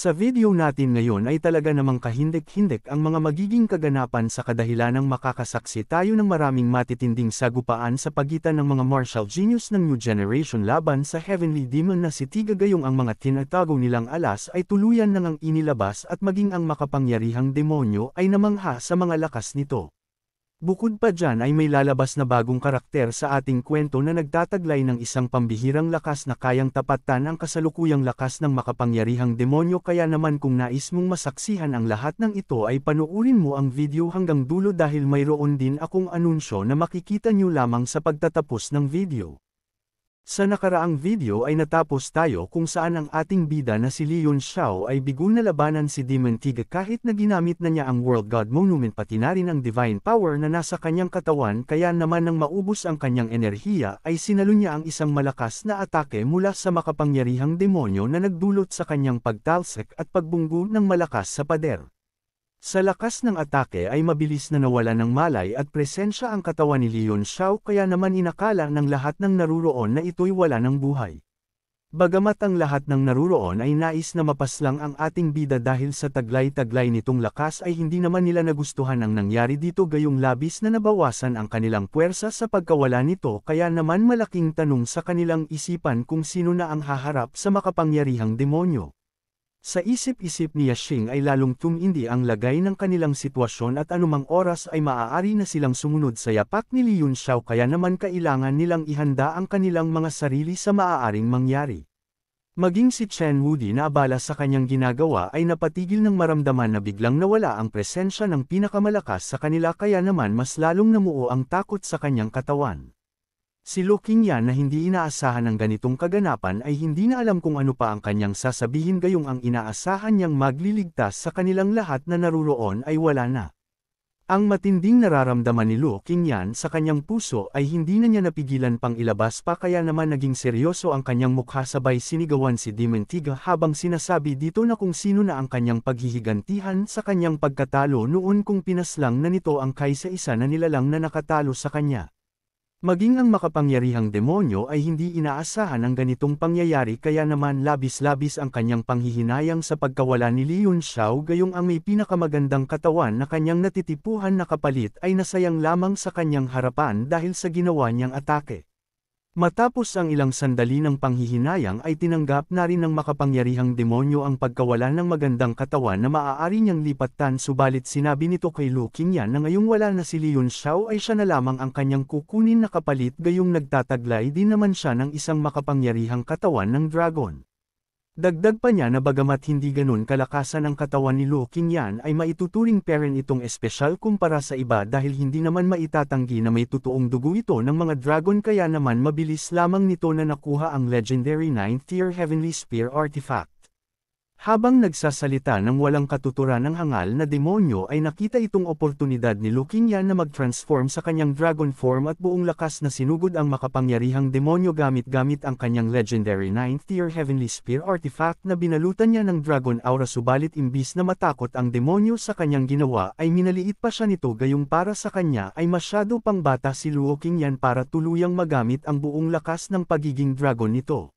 Sa video natin ngayon ay talaga namang kahindik-hindik ang mga magiging kaganapan sa kadahilan ng makakasaksi tayo ng maraming matitinding sagupaan sa pagitan ng mga martial genius ng new generation laban sa heavenly demon na si Tigagayong ang mga tinatago nilang alas ay tuluyan nang inilabas at maging ang makapangyarihang demonyo ay namangha sa mga lakas nito. Bukod pa dyan ay may lalabas na bagong karakter sa ating kwento na nagtataglay ng isang pambihirang lakas na kayang tapatan ang kasalukuyang lakas ng makapangyarihang demonyo kaya naman kung nais mong masaksihan ang lahat ng ito ay panuurin mo ang video hanggang dulo dahil mayroon din akong anunsyo na makikita nyo lamang sa pagtatapos ng video. Sa nakaraang video ay natapos tayo kung saan ang ating bida na si Leon Xiao ay bigong na labanan si Dimentiga kahit na ginamit na niya ang World God Monument pati na rin ang divine power na nasa kanyang katawan kaya naman nang maubos ang kanyang enerhiya ay sinalo niya ang isang malakas na atake mula sa makapangyarihang demonyo na nagdulot sa kanyang pagtalsek at pagbunggo ng malakas sa pader. Sa lakas ng atake ay mabilis na nawala ng malay at presensya ang katawan ni Leon Xiao kaya naman inakala ng lahat ng naruroon na ito'y wala ng buhay. Bagamat ang lahat ng naruroon ay nais na mapaslang ang ating bida dahil sa taglay-taglay nitong lakas ay hindi naman nila nagustuhan ang nangyari dito gayong labis na nabawasan ang kanilang puwersa sa pagkawala nito kaya naman malaking tanong sa kanilang isipan kung sino na ang haharap sa makapangyarihang demonyo. Sa isip-isip ni Yashing ay lalong tumindi ang lagay ng kanilang sitwasyon at anumang oras ay maaari na silang sumunod sa yapak ni Liyun Xiao kaya naman kailangan nilang ihanda ang kanilang mga sarili sa maaaring mangyari. Maging si Chen Wudi na abala sa kanyang ginagawa ay napatigil ng maramdaman na biglang nawala ang presensya ng pinakamalakas sa kanila kaya naman mas lalong namuo ang takot sa kanyang katawan. Si Luking yan na hindi inaasahan ng ganitong kaganapan ay hindi na alam kung ano pa ang kanyang sasabihin gayong ang inaasahan niyang magliligtas sa kanilang lahat na naruroon ay wala na. Ang matinding nararamdaman ni Luking yan sa kanyang puso ay hindi na niya napigilan pang ilabas pa kaya naman naging seryoso ang kanyang mukha sabay sinigawan si Dimentiga habang sinasabi dito na kung sino na ang kanyang paghihigantihan sa kanyang pagkatalo noon kung pinaslang na nito ang kaisa isa na nilalang na nakatalo sa kanya. Maging ang makapangyarihang demonyo ay hindi inaasahan ang ganitong pangyayari kaya naman labis-labis ang kanyang panghihinayang sa pagkawala ni Liun Xiao gayong ang may pinakamagandang katawan na kanyang natitipuhan na kapalit ay nasayang lamang sa kanyang harapan dahil sa ginawa niyang atake. Matapos ang ilang sandali ng panghihinayang ay tinanggap na rin ng makapangyarihang demonyo ang pagkawala ng magandang katawan na maaari niyang lipatan subalit sinabi nito kay Lu Qingyan na ngayong wala na si Liun Xiao ay siya na lamang ang kanyang kukunin na kapalit gayong nagtataglay din naman siya ng isang makapangyarihang katawan ng dragon. Dagdag pa niya na bagamat hindi ganun kalakasan ang katawan ni Luo Qingyan ay maituturing parent itong espesyal kumpara sa iba dahil hindi naman maitatanggi na may totoong dugo ito ng mga dragon kaya naman mabilis lamang nito na nakuha ang legendary 9th tier Heavenly Spear artifact. Habang nagsasalita ng walang katuturan ng hangal na demonyo ay nakita itong oportunidad ni Lukinya na mag-transform sa kanyang dragon form at buong lakas na sinugod ang makapangyarihang demonyo gamit-gamit ang kanyang legendary 9th tier heavenly spear artifact na binalutan niya ng dragon aura subalit imbis na matakot ang demonyo sa kanyang ginawa ay minaliit pa siya nito gayong para sa kanya ay masyado pang bata si Luo para tuluyang magamit ang buong lakas ng pagiging dragon nito.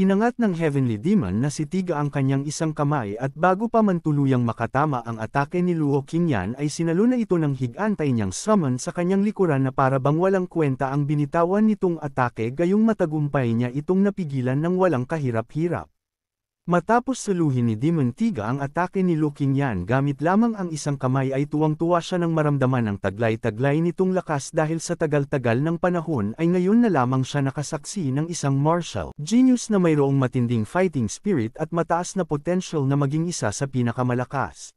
Inangat ng Heavenly Demon na sitiga ang kanyang isang kamay at bago pa man tuluyang makatama ang atake ni Luo Qingyan ay sinalo na ito ng higantay niyang summon sa kanyang likuran na para bang walang kwenta ang binitawan nitong atake gayong matagumpay niya itong napigilan ng walang kahirap-hirap. Matapos suluhin ni Di Mantiga ang atake ni Lukinyan gamit lamang ang isang kamay ay tuwang-tuwa siya nang maramdaman ang taglay-taglay nitong lakas dahil sa tagal-tagal ng panahon ay ngayon na lamang siya nakasaksi ng isang martial genius na mayroong matinding fighting spirit at mataas na potential na maging isa sa pinakamalakas.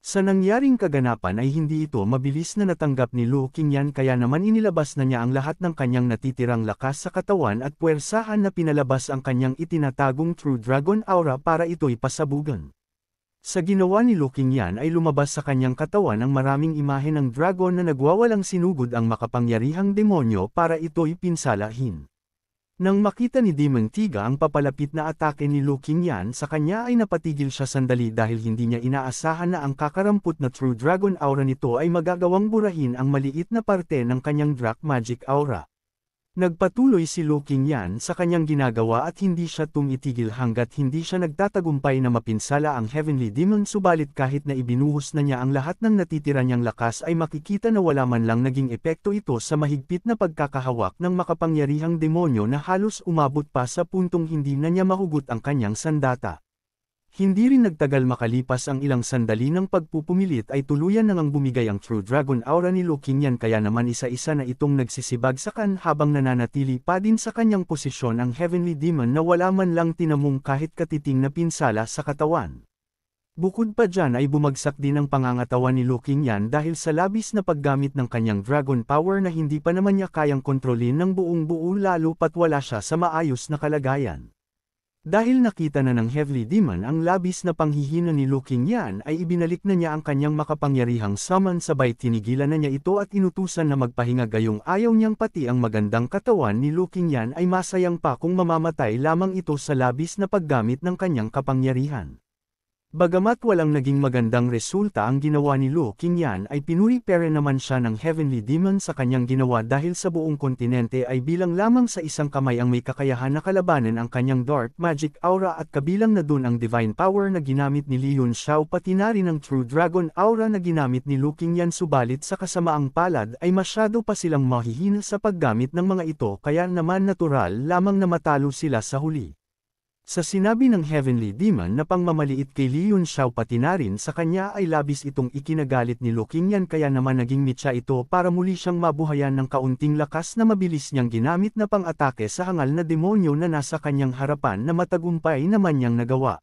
Sa nangyaring kaganapan ay hindi ito mabilis na natanggap ni Luo Qingyan kaya naman inilabas na niya ang lahat ng kanyang natitirang lakas sa katawan at puwersahan na pinalabas ang kanyang itinatagong True Dragon Aura para ito'y pasabugan. Sa ginawa ni Luo Qingyan ay lumabas sa kanyang katawan ang maraming imahe ng dragon na nagwawalang sinugod ang makapangyarihang demonyo para ito'y pinsalahin. Nang makita ni Tiga ang papalapit na atake ni Lu Qingyan sa kanya ay napatigil siya sandali dahil hindi niya inaasahan na ang kakaramput na True Dragon Aura nito ay magagawang burahin ang maliit na parte ng kanyang Drac Magic Aura. Nagpatuloy si Lu Yan sa kanyang ginagawa at hindi siya tumitigil hanggat hindi siya nagtatagumpay na mapinsala ang Heavenly Demon subalit kahit na ibinuhos na niya ang lahat ng natitira niyang lakas ay makikita na wala man lang naging epekto ito sa mahigpit na pagkakahawak ng makapangyarihang demonyo na halos umabot pa sa puntong hindi na niya mahugot ang kanyang sandata. Hindi rin nagtagal makalipas ang ilang sandali ng pagpupumilit ay tuluyan na ngang bumigay ang True Dragon aura ni Lukinyan kaya naman isa-isa na itong nagsisibag sa kan habang nananatili pa din sa kanyang posisyon ang Heavenly Demon na wala man lang tinamong kahit katiting na pinsala sa katawan. Bukod pa dyan ay bumagsak din ang pangangatawan ni Lukinyan dahil sa labis na paggamit ng kanyang Dragon Power na hindi pa naman niya kayang kontrolin ng buong buo lalo pat wala siya sa maayos na kalagayan. Dahil nakita na ng Heavenly Demon ang labis na panghihina ni Looking Yan ay ibinalik na niya ang kanyang makapangyarihang summon sabay tinigilan na niya ito at inutusan na magpahinga gayong ayaw niyang pati ang magandang katawan ni Looking Yan ay masayang pa kung mamamatay lamang ito sa labis na paggamit ng kanyang kapangyarihan. Bagamat walang naging magandang resulta ang ginawa ni Luo Qingyan ay pinuri-pere naman siya ng Heavenly Demon sa kanyang ginawa dahil sa buong kontinente ay bilang lamang sa isang kamay ang may kakayahan na kalabanin ang kanyang dark magic aura at kabilang na dun ang divine power na ginamit ni Leon Xiao pati na rin ang true dragon aura na ginamit ni Luo Qingyan subalit sa kasamaang palad ay masyado pa silang mahihina sa paggamit ng mga ito kaya naman natural lamang na matalo sila sa huli. Sa sinabi ng Heavenly Demon na pangmamaliit kay Liun Xiao pati na rin sa kanya ay labis itong ikinagalit ni Lokingyan kaya naman naging mitya ito para muli siyang mabuhayan ng kaunting lakas na mabilis niyang ginamit na pang-atake sa hangal na demonyo na nasa kanyang harapan na matagumpay naman niyang nagawa.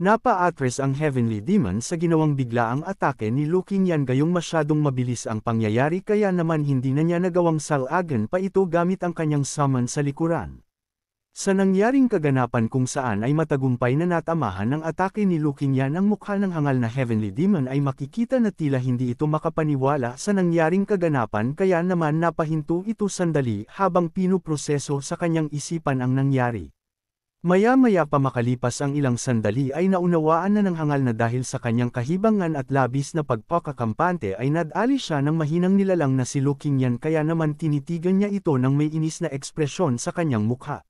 Napa-atres ang Heavenly Demon sa ginawang biglaang atake ni Lokingyan gayong masyadong mabilis ang pangyayari kaya naman hindi na niya nagawang salagan pa ito gamit ang kanyang summon sa likuran. Sa nangyaring kaganapan kung saan ay matagumpay na natamahan ng atake ni Luking ang mukha ng hangal na Heavenly Demon ay makikita na tila hindi ito makapaniwala sa nangyaring kaganapan kaya naman napahinto ito sandali habang pinuproseso sa kanyang isipan ang nangyari. Maya-maya pa makalipas ang ilang sandali ay naunawaan na ng hangal na dahil sa kanyang kahibangan at labis na pagpakakampante ay nadali siya ng mahinang nilalang na si Luking kaya naman tinitigan niya ito ng may inis na ekspresyon sa kanyang mukha.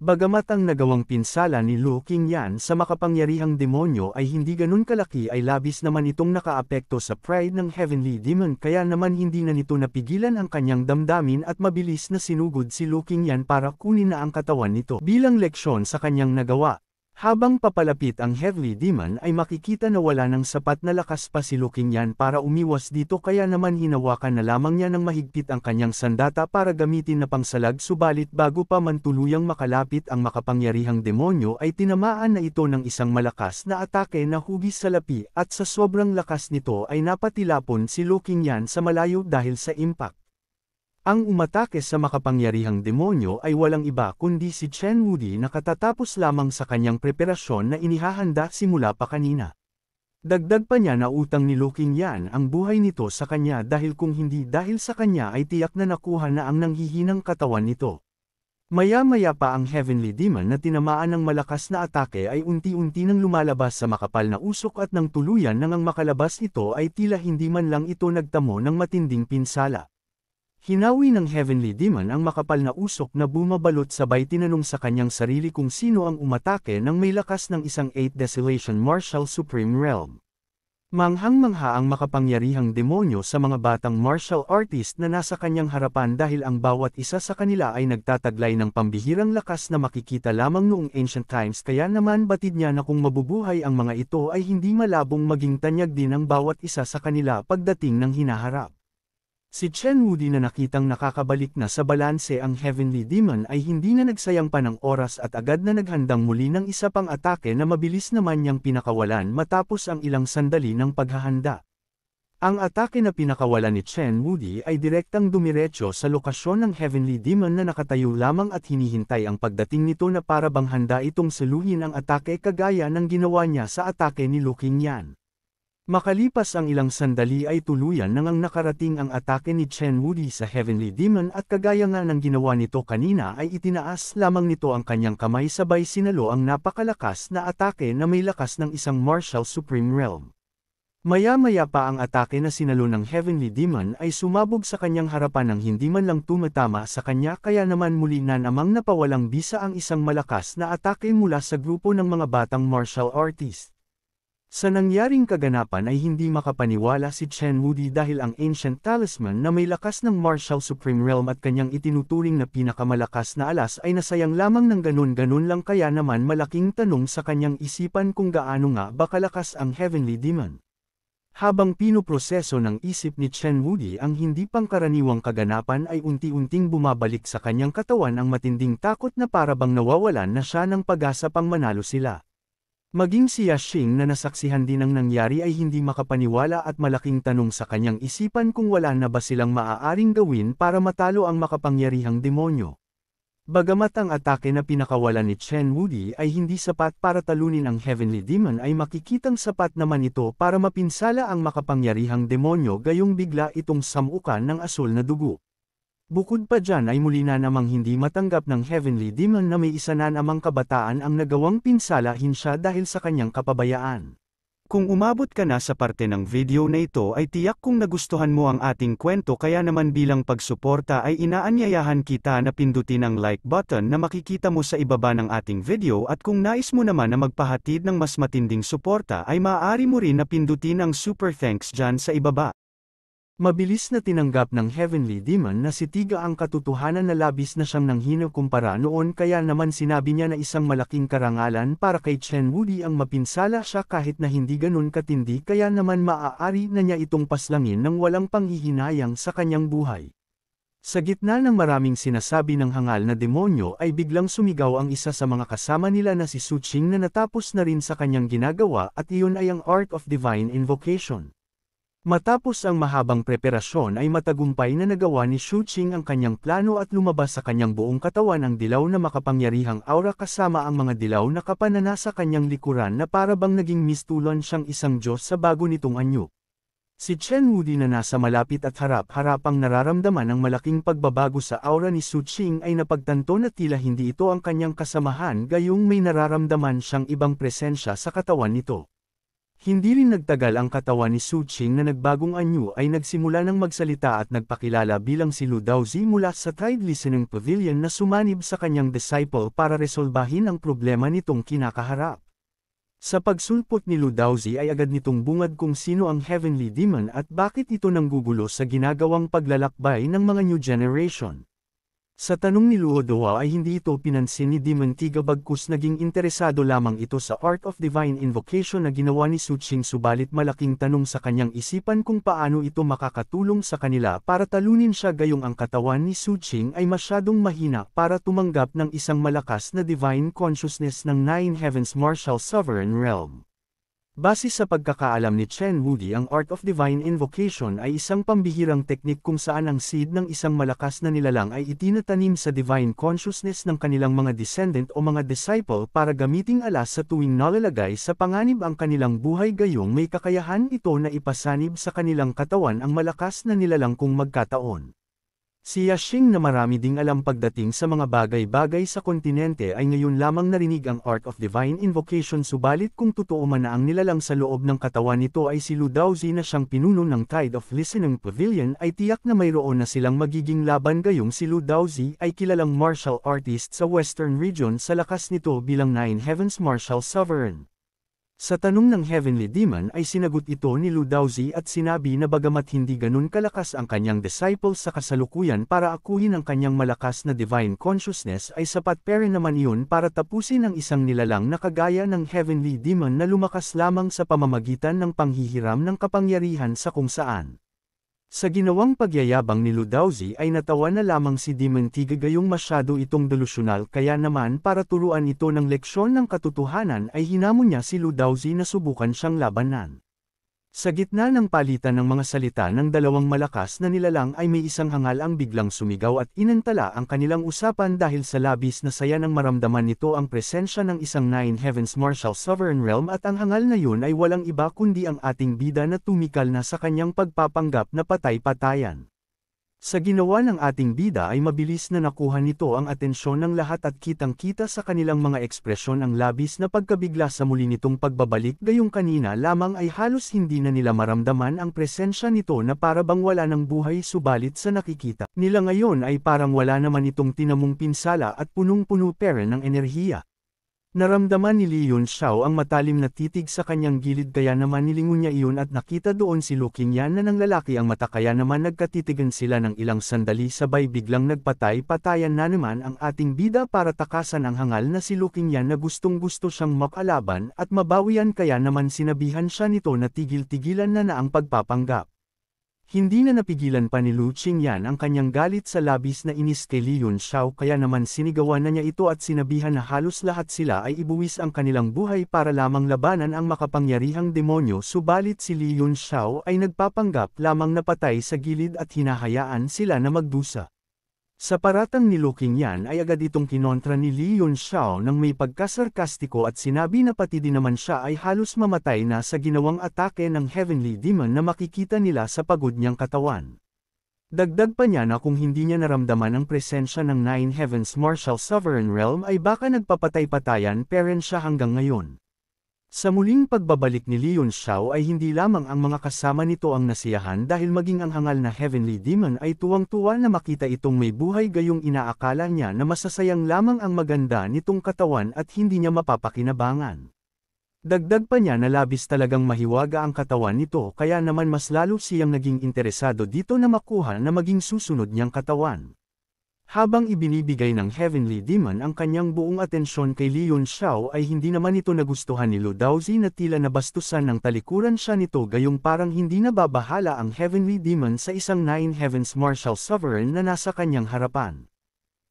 Bagamat ang nagawang pinsala ni Liu Qingyan sa makapangyarihang demonyo ay hindi ganun kalaki ay labis naman itong nakaapekto sa pride ng Heavenly Demon kaya naman hindi na nito napigilan ang kanyang damdamin at mabilis na sinugod si Liu Qingyan para kunin na ang katawan nito. Bilang leksyon sa kanyang nagawa, habang papalapit ang Heavenly Demon ay makikita na wala ng sapat na lakas pa si Lukingyan para umiwas dito kaya naman hinawakan na lamang niya ng mahigpit ang kanyang sandata para gamitin na pangsalag subalit bago pa man tuluyang makalapit ang makapangyarihang demonyo ay tinamaan na ito ng isang malakas na atake na hugis sa lapi at sa sobrang lakas nito ay napatilapon si Lukingyan sa malayo dahil sa impact. Ang umatake sa makapangyarihang demonyo ay walang iba kundi si Chen Wudi na katatapos lamang sa kanyang preparasyon na inihahanda simula pa kanina. Dagdag pa niya na utang ni Lu Qingyan ang buhay nito sa kanya dahil kung hindi dahil sa kanya ay tiyak na nakuha na ang nanghihinang katawan nito. Maya-maya pa ang Heavenly Demon na tinamaan ng malakas na atake ay unti-unti nang lumalabas sa makapal na usok at nang tuluyan nang ang makalabas ito ay tila hindi man lang ito nagtamo ng matinding pinsala. Hinawi ng Heavenly Demon ang makapal na usok na bumabalot sabay tinanong sa kanyang sarili kung sino ang umatake ng may lakas ng isang Eight Desolation Martial Supreme Realm. Manghang-mangha ang makapangyarihang demonyo sa mga batang martial artist na nasa kanyang harapan dahil ang bawat isa sa kanila ay nagtataglay ng pambihirang lakas na makikita lamang noong ancient times kaya naman batid niya na kung mabubuhay ang mga ito ay hindi malabong maging tanyag din ang bawat isa sa kanila pagdating ng hinaharap. Si Chen Moody na nakitang nakakabalik na sa balanse ang Heavenly Demon ay hindi na nagsayang pa ng oras at agad na naghandang muli ng isa pang atake na mabilis naman niyang pinakawalan matapos ang ilang sandali ng paghahanda. Ang atake na pinakawalan ni Chen Moody ay direktang dumiretso sa lokasyon ng Heavenly Demon na nakatayo lamang at hinihintay ang pagdating nito na para bang handa itong saluhin ang atake kagaya ng ginawa niya sa atake ni Lu Qingyan. Makalipas ang ilang sandali ay tuluyan nang ang nakarating ang atake ni Chen Wudi sa Heavenly Demon at kagaya nga ng ginawa nito kanina ay itinaas lamang nito ang kanyang kamay sabay sinalo ang napakalakas na atake na may lakas ng isang martial supreme realm. Maya-maya pa ang atake na sinalo ng Heavenly Demon ay sumabog sa kanyang harapan nang hindi man lang tumatama sa kanya kaya naman muli na namang napawalang bisa ang isang malakas na atake mula sa grupo ng mga batang martial artist. Sa nangyaring kaganapan ay hindi makapaniwala si Chen Wudi dahil ang Ancient Talisman na may lakas ng Martial Supreme Realm at kanyang itinuturing na pinakamalakas na alas ay nasayang lamang ng ganun-ganun lang kaya naman malaking tanong sa kanyang isipan kung gaano nga ba kalakas ang Heavenly Demon. Habang pinoproseso ng isip ni Chen Wudi ang hindi pangkaraniwang kaganapan ay unti-unting bumabalik sa kanyang katawan ang matinding takot na parabang nawawalan na siya ng pag-asa pang manalo sila. Maging si Yashing na nasaksihan din ang nangyari ay hindi makapaniwala at malaking tanong sa kanyang isipan kung wala na ba silang maaaring gawin para matalo ang makapangyarihang demonyo. Bagamat ang atake na pinakawalan ni Chen Woody ay hindi sapat para talunin ang Heavenly Demon ay makikitang sapat naman ito para mapinsala ang makapangyarihang demonyo gayong bigla itong samukan ng asul na dugo. Bukod pa dyan ay muli na namang hindi matanggap ng Heavenly Demon na may isa na namang kabataan ang nagawang pinsalahin siya dahil sa kanyang kapabayaan. Kung umabot ka na sa parte ng video na ito ay tiyak kung nagustuhan mo ang ating kwento kaya naman bilang pagsuporta ay inaanyayahan kita na pindutin ang like button na makikita mo sa ibaba ng ating video at kung nais mo naman na magpahatid ng mas matinding suporta ay maaari mo rin na pindutin ang super thanks dyan sa ibaba. Mabilis na tinanggap ng Heavenly Demon na si Tiga ang katotohanan na labis na siyang nanghina kumpara noon kaya naman sinabi niya na isang malaking karangalan para kay Chen Wudi ang mapinsala siya kahit na hindi ganun katindi kaya naman maaari na niya itong paslangin ng walang panghihinayang sa kanyang buhay. Sa gitna ng maraming sinasabi ng hangal na demonyo ay biglang sumigaw ang isa sa mga kasama nila na si Suching na natapos na rin sa kanyang ginagawa at iyon ay ang Art of Divine Invocation. Matapos ang mahabang preparasyon ay matagumpay na nagawa ni Xuqing ang kanyang plano at lumabas sa kanyang buong katawan ang dilaw na makapangyarihang aura kasama ang mga dilaw na kapanana sa kanyang likuran na parabang naging mistulan siyang isang Diyos sa bago nitong anyo. Si Chen Wudi na nasa malapit at harap-harapang nararamdaman ng malaking pagbabago sa aura ni Xuqing ay napagtanto na tila hindi ito ang kanyang kasamahan gayong may nararamdaman siyang ibang presensya sa katawan nito. Hindi rin nagtagal ang katawan ni Su Qing na nagbagong anyo ay nagsimula ng magsalita at nagpakilala bilang si Lu Daozi mula sa Tried Listening Pavilion na sumanib sa kanyang disciple para resolbahin ang problema nitong kinakaharap. Sa pagsulpot ni Lu Daozi ay agad nitong bungad kung sino ang Heavenly Demon at bakit ito nanggugulo sa ginagawang paglalakbay ng mga new generation. Sa tanong ni Luodoa ay hindi ito pinansin ni Dimantiga bagkus naging interesado lamang ito sa Art of Divine Invocation na ginawa ni Suching subalit malaking tanong sa kanyang isipan kung paano ito makakatulong sa kanila para talunin siya gayong ang katawan ni Suching ay masyadong mahina para tumanggap ng isang malakas na divine consciousness ng Nine Heavens Martial Sovereign Realm. Base sa pagkakaalam ni Chen Wudi ang Art of Divine Invocation ay isang pambihirang teknik kung saan ang seed ng isang malakas na nilalang ay itinatanim sa divine consciousness ng kanilang mga descendant o mga disciple para gamiting alas sa tuwing nalalagay sa panganib ang kanilang buhay gayong may kakayahan ito na ipasanib sa kanilang katawan ang malakas na nilalang kung magkataon. Si Yashing na marami ding alam pagdating sa mga bagay-bagay sa kontinente ay ngayon lamang narinig ang Art of Divine Invocation subalit kung totoo man na ang nilalang sa loob ng katawan nito ay si Lu Daozi na siyang pinuno ng Tide of Listening Pavilion ay tiyak na mayroon na silang magiging laban gayong si Lu Daozi ay kilalang martial artist sa Western Region sa lakas nito bilang Nine Heavens Martial Sovereign. Sa tanong ng Heavenly Demon ay sinagot ito ni Lu Daozi at sinabi na bagamat hindi ganun kalakas ang kanyang disciples sa kasalukuyan para akuhin ang kanyang malakas na divine consciousness ay sapat pa rin naman iyon para tapusin ang isang nilalang na kagaya ng Heavenly Demon na lumakas lamang sa pamamagitan ng panghihiram ng kapangyarihan sa kung saan. Sa ginawang pagyayabang ni Ludauzi ay natawa na lamang si Dimantiga gayong masyado itong delusyonal kaya naman para turuan ito ng leksyon ng katotohanan ay hinamon niya si Ludauzi na subukan siyang labanan. Sa gitna ng palitan ng mga salita ng dalawang malakas na nilalang ay may isang hangal ang biglang sumigaw at inantala ang kanilang usapan dahil sa labis na saya ng maramdaman nito ang presensya ng isang Nine Heavens Martial Sovereign Realm at ang hangal na yun ay walang iba kundi ang ating bida na tumikal na sa kanyang pagpapanggap na patay-patayan. Sa ginawa ng ating bida ay mabilis na nakuha nito ang atensyon ng lahat at kitang-kita sa kanilang mga ekspresyon ang labis na pagkabigla sa muli nitong pagbabalik gayong kanina lamang ay halos hindi na nila maramdaman ang presensya nito na para bang wala ng buhay subalit sa nakikita nila ngayon ay parang wala naman itong tinamong pinsala at punong-puno pera ng enerhiya. Naramdaman ni Li Yun Xiao ang matalim na titig sa kanyang gilid kaya naman nilingon niya iyon at nakita doon si Luking Yan na ng lalaki ang mata kaya naman nagkatitigan sila ng ilang sandali sabay biglang nagpatay-patayan na naman ang ating bida para takasan ang hangal na si Luking Yan na gustong gusto siyang makalaban at mabawian kaya naman sinabihan siya nito na tigil-tigilan na na ang pagpapanggap. Hindi na napigilan pa ni Lu Qingyan ang kanyang galit sa labis na inis kay Li Yunxiao kaya naman sinigawan na niya ito at sinabihan na halos lahat sila ay ibuwis ang kanilang buhay para lamang labanan ang makapangyarihang demonyo subalit si Li Xiao ay nagpapanggap lamang napatay sa gilid at hinahayaan sila na magdusa. Sa paratang ni Lu Yan ay agad itong kinontra ni Li Yun Xiao nang may pagkasarkastiko at sinabi na pati din naman siya ay halos mamatay na sa ginawang atake ng Heavenly Demon na makikita nila sa pagod niyang katawan. Dagdag pa niya na kung hindi niya naramdaman ang presensya ng Nine Heavens Martial Sovereign Realm ay baka nagpapatay-patayan peren siya hanggang ngayon. Sa muling pagbabalik ni Leon Xiao ay hindi lamang ang mga kasama nito ang nasiyahan dahil maging ang hangal na Heavenly Demon ay tuwang-tuwa na makita itong may buhay gayong inaakala niya na masasayang lamang ang maganda nitong katawan at hindi niya mapapakinabangan. Dagdag pa niya na labis talagang mahiwaga ang katawan nito kaya naman mas lalo siyang naging interesado dito na makuha na maging susunod niyang katawan. Habang ibinibigay ng Heavenly Demon ang kanyang buong atensyon kay Leon Xiao ay hindi naman ito nagustuhan ni Lu Daozi na tila nabastusan ng talikuran siya nito gayong parang hindi nababahala ang Heavenly Demon sa isang Nine Heavens Martial Sovereign na nasa kanyang harapan.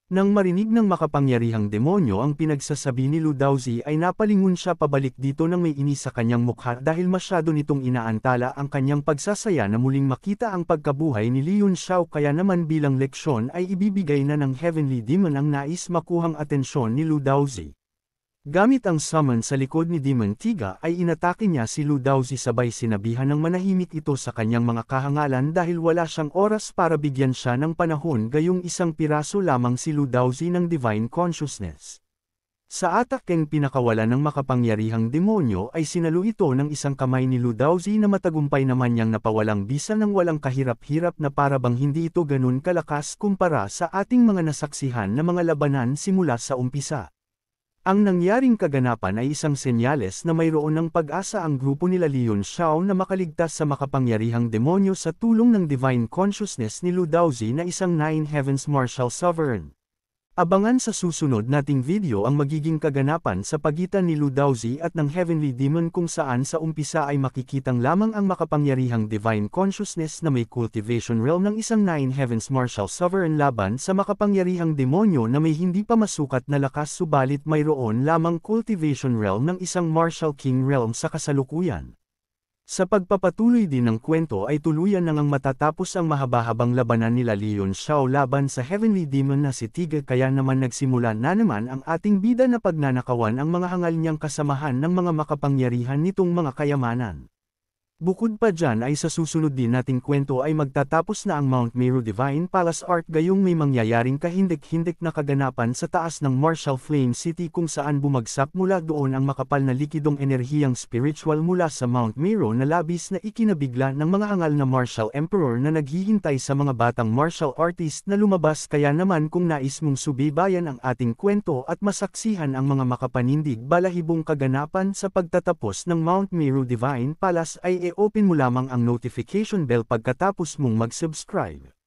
Nang marinig ng makapangyarihang demonyo ang pinagsasabi ni Lu Ludawzi ay napalingon siya pabalik dito nang may inis sa kanyang mukha dahil masyado nitong inaantala ang kanyang pagsasaya na muling makita ang pagkabuhay ni Leon Xiao kaya naman bilang leksyon ay ibibigay na ng Heavenly Demon ang nais makuhang atensyon ni Lu Ludawzi. Gamit ang summon sa likod ni Dimantiga ay inatake niya si Ludawzi sabay sinabihan ng manahimik ito sa kanyang mga kahangalan dahil wala siyang oras para bigyan siya ng panahon gayong isang piraso lamang si Ludawzi ng Divine Consciousness. Sa atake ng pinakawala ng makapangyarihang demonyo ay sinalo ito ng isang kamay ni Ludawzi na matagumpay naman niyang napawalang bisa ng walang kahirap-hirap na parabang hindi ito ganun kalakas kumpara sa ating mga nasaksihan na mga labanan simula sa umpisa. Ang nangyaring kaganapan ay isang senyales na mayroon ng pag-asa ang grupo nila Leon Xiao na makaligtas sa makapangyarihang demonyo sa tulong ng divine consciousness ni Lu Daozi na isang Nine Heavens Martial Sovereign. Abangan sa susunod nating video ang magiging kaganapan sa pagitan ni Lu Daozi at ng Heavenly Demon kung saan sa umpisa ay makikitang lamang ang makapangyarihang divine consciousness na may cultivation realm ng isang Nine Heavens Martial Sovereign laban sa makapangyarihang demonyo na may hindi pa masukat na lakas subalit mayroon lamang cultivation realm ng isang Martial King realm sa kasalukuyan. Sa pagpapatuloy din ng kwento ay tuluyan na ngang matatapos ang mahaba-habang labanan nila Leon Xiao laban sa Heavenly Demon na si Tiga kaya naman nagsimula na naman ang ating bida na pagnanakawan ang mga hangal niyang kasamahan ng mga makapangyarihan nitong mga kayamanan. Bukod pa dyan ay sa susunod din nating kwento ay magtatapos na ang Mount Meru Divine Palace Art gayong may mangyayaring kahindik-hindik na kaganapan sa taas ng Marshall Flame City kung saan bumagsak mula doon ang makapal na likidong enerhiyang spiritual mula sa Mount Meru na labis na ikinabigla ng mga hangal na martial emperor na naghihintay sa mga batang martial artist na lumabas kaya naman kung nais mong subibayan ang ating kwento at masaksihan ang mga makapanindig balahibong kaganapan sa pagtatapos ng Mount Meru Divine Palace ay i-open mo lamang ang notification bell pagkatapos mong mag-subscribe.